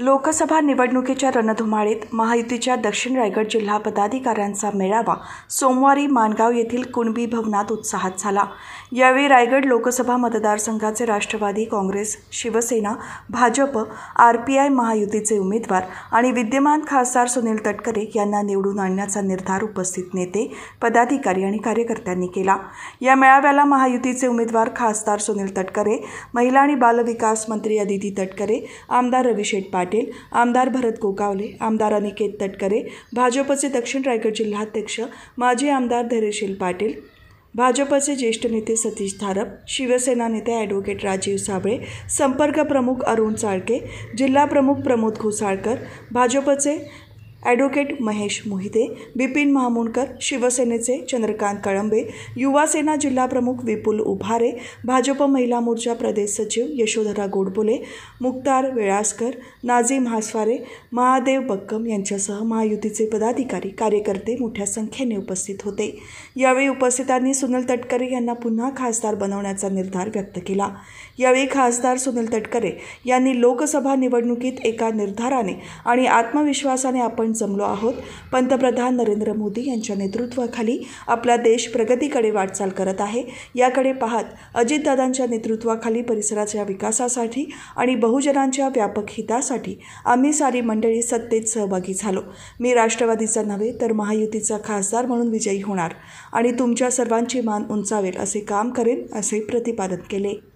लोकसभा निवडणुकीच्या रणधुमाळीत महायुतीच्या दक्षिण रायगड जिल्हा पदाधिकाऱ्यांचा मेळावा सोमवारी माणगाव येथील कुणबी भवनात उत्साहात झाला यावेळी रायगड लोकसभा मतदारसंघाचे Rashtrawadi Congress Shiv Sena Bhajap R P I महायुतीचे उमेदवार आणि विद्यमान खासदार सुनील तटकरे यांना निवडून आणण्याचा निर्धार उपस्थित नेते पदाधिकारी आणि कार्यकर्त्यांनी केला या मेळाव्याला महायुतीचे उमेदवार खासदार सुनील तटकरे महिला आणि बालविकास मंत्री अदिती तटकरे आमदार रवी पाटील पाटील आमदार भरत कोकावले आमदार अनिकेत तटकरे भाजपचे दक्षिण रायगड जिल्हाध्यक्ष माजी आमदार धैर्यशील पाटील भाजपचे ज्येष्ठ नेते सतीश धारप शिवसेना नेते ॲडव्होकेट राजीव साबळे संपर्क प्रमुख अरुण चाळके जिल्हा प्रमुख प्रमोद घोसाळकर भाजपचे ॲडव्होकेट महेश मोहिते बिपिन महामुणकर शिवसेनेचे चंद्रकांत कळंबे युवासेना जिल्हाप्रमुख विपुल उभारे भाजप महिला मोर्चा प्रदेश सचिव यशोधरा गोडबोले मुक्तार वेळासकर नाझी म्हासवारे महादेव बक्कम यांच्यासह महायुतीचे पदाधिकारी कार्यकर्ते मोठ्या संख्येने उपस्थित होते यावेळी उपस्थितांनी सुनील तटकरे यांना पुन्हा खासदार बनवण्याचा निर्धार व्यक्त केला यावेळी खासदार सुनील तटकरे यांनी लोकसभा निवडणुकीत एका निर्धाराने आणि आत्मविश्वासाने आपण जमलो आहोत पंतप्रधान नरेंद्र मोदी यांच्या नेतृत्वाखाली आपला देश प्रगतीकडे वाटचाल करत आहे याकडे पाहत अजितदादांच्या नेतृत्वाखाली परिसराच्या विकासासाठी आणि बहुजनांच्या व्यापक हितासाठी आम्ही सारी मंडळी सत्तेत सहभागी झालो मी राष्ट्रवादीचा नव्हे तर महायुतीचा खासदार म्हणून विजयी होणार आणि तुमच्या सर्वांची मान उंचावेल असे काम करेन असे प्रतिपादन केले